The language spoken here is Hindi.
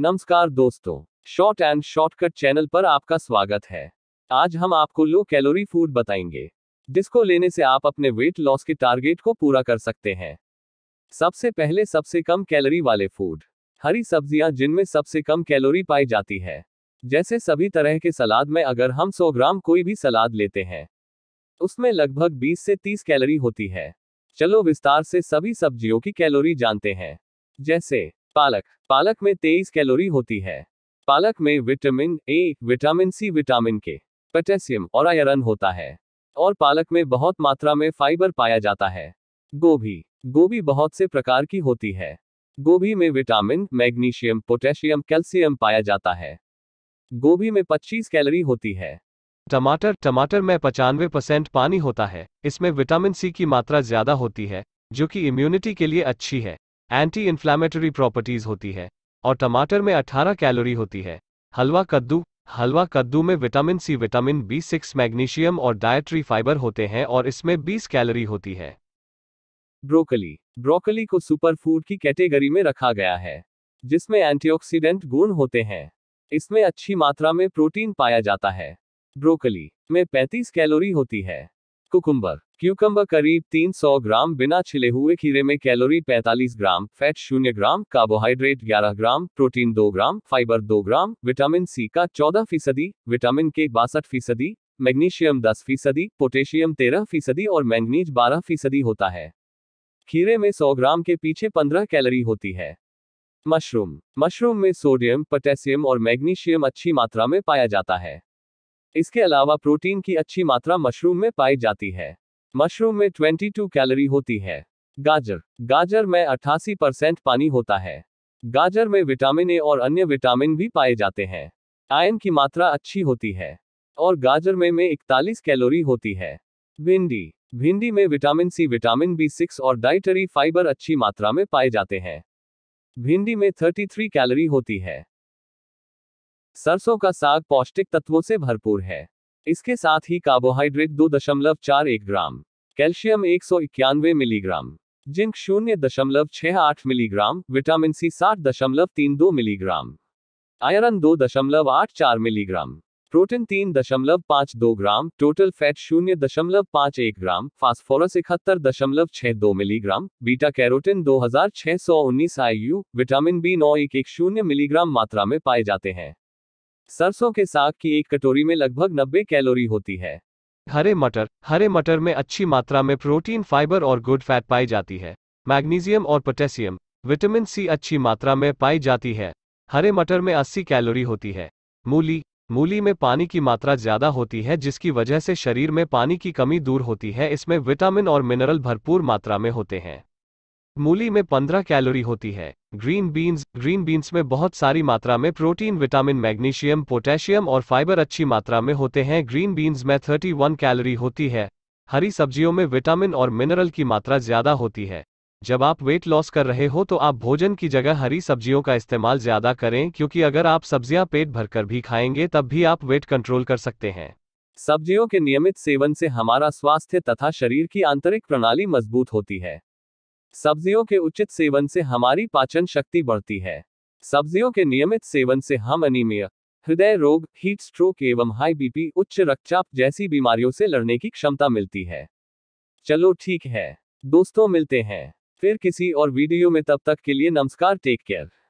नमस्कार दोस्तों शॉर्ट एंड शॉर्टकट चैनल पर आपका स्वागत है आज हम आपको लो कैलोरी फूड बताएंगे जिसको लेने से आप अपने वेट लॉस के टारगेट को पूरा कर सकते हैं सबसे पहले सबसे कम कैलोरी वाले फूड हरी सब्जियां जिनमें सबसे कम कैलोरी पाई जाती है जैसे सभी तरह के सलाद में अगर हम 100 ग्राम कोई भी सलाद लेते हैं उसमें लगभग 20 से 30 कैलोरी होती है चलो विस्तार से सभी सब्जियों की कैलोरी जानते हैं जैसे पालक पालक में तेईस कैलोरी होती है पालक में vitamin A vitamin C vitamin K potassium और आयरन होता है और पालक में बहुत मात्रा में फाइबर पाया जाता है गोभी गोभी बहुत से प्रकार की होती है गोभी में विटामिन मैग्नीशियम पोटेशियम कैल्शियम पाया जाता है गोभी में 25 कैलोरी होती है टमाटर टमाटर में पचानवे परसेंट पानी होता है इसमें विटामिन सी की मात्रा ज्यादा होती है जो कि इम्यूनिटी के लिए अच्छी है एंटी इन्फ्लामेटरी प्रॉपर्टीज होती है और टमाटर में 18 कैलोरी होती है हलवा कद्दू हलवा कद्दू में vitamin C vitamin B six magnesium और डायट्री फाइबर होते हैं और इसमें 20 कैलोरी होती है ब्रोकली ब्रोकली को सुपर फूड की कैटेगरी में रखा गया है जिसमें एंटीऑक्सीडेंट गुण होते हैं इसमें अच्छी मात्रा में प्रोटीन पाया जाता है ब्रोकली में 35 कैलोरी होती है कुकुम्बर क्यूकम्बर करीब 300 ग्राम बिना छिले हुए खीरे में कैलोरी 45 ग्राम फैट शून्य gram carbohydrate 11 gram protein 2 gram fibre 2 gram vitamin C का 14 फीसदी विटामिन के बासठ फीसदी मैग्नीशियम 10 फीसदी पोटेशियम 13 फीसदी और मैंगनीज 12 फीसदी होता है खीरे में 100 ग्राम के पीछे 15 कैलोरी होती है मशरूम मशरूम में सोडियम पोटेशियम और मैग्नीशियम अच्छी मात्रा में पाया जाता है इसके अलावा प्रोटीन की अच्छी मात्रा मशरूम में पाई जाती है मशरूम में 22 कैलोरी होती है गाजर गाजर में अट्ठासी परसेंट पानी होता है गाजर में विटामिन ए और अन्य विटामिन भी पाए जाते हैं आयन की मात्रा अच्छी होती है और गाजर में में 41 कैलोरी होती है भिंडी भिंडी में vitamin C vitamin B six और डाइटरी फाइबर अच्छी मात्रा में पाए जाते हैं भिंडी में 33 कैलोरी होती है सरसों का साग पौष्टिक तत्वों से भरपूर है इसके साथ ही कार्बोहाइड्रेट दो दशमलव चार एक ग्राम कैल्शियम एक सौ इक्यानवे मिलीग्राम जिंक शून्य दशमलव छह आठ मिलीग्राम विटामिन सी साठ दशमलव तीन दो मिलीग्राम आयरन दो दशमलव आठ चार मिलीग्राम प्रोटीन तीन दशमलव पाँच दो ग्राम टोटल फैट शून्य दशमलव पाँच एक ग्राम फास्फोरस इकहत्तर दशमलव छह दो मिलीग्राम बीटा कैरोटिन दो हजार छह सौ उन्नीस आई यू विटामिन बी नौ एक एक शून्य मिलीग्राम मात्रा में पाए जाते हैं सरसों के साग की एक कटोरी में लगभग 90 कैलोरी होती है हरे मटर हरे मटर में अच्छी मात्रा में प्रोटीन फाइबर और गुड फैट पाई जाती है मैग्नीशियम और पोटेशियम विटामिन सी अच्छी मात्रा में पाई जाती है हरे मटर में 80 कैलोरी होती है मूली मूली में पानी की मात्रा ज्यादा होती है जिसकी वजह से शरीर में पानी की कमी दूर होती है इसमें विटामिन और मिनरल भरपूर मात्रा में होते हैं मूली में 15 कैलोरी होती है ग्रीन बीन्स ग्रीन बीन्स में बहुत सारी मात्रा में प्रोटीन विटामिन मैग्नीशियम पोटेशियम और फाइबर अच्छी मात्रा में होते हैं ग्रीन बीन्स में 31 कैलोरी होती है हरी सब्जियों में विटामिन और मिनरल की मात्रा ज्यादा होती है जब आप वेट लॉस कर रहे हो तो आप भोजन की जगह हरी सब्जियों का इस्तेमाल ज्यादा करें क्योंकि अगर आप सब्जियां पेट भरकर भी खाएंगे तब भी आप वेट कंट्रोल कर सकते हैं सब्जियों के नियमित सेवन से हमारा स्वास्थ्य तथा शरीर की आंतरिक प्रणाली मजबूत होती है सब्जियों के उचित सेवन से हमारी पाचन शक्ति बढ़ती है सब्जियों के नियमित सेवन से हम अनिमिया हृदय रोग हीट स्ट्रोक एवं हाई बीपी उच्च रक्तचाप जैसी बीमारियों से लड़ने की क्षमता मिलती है चलो ठीक है दोस्तों मिलते हैं फिर किसी और वीडियो में तब तक के लिए नमस्कार टेक केयर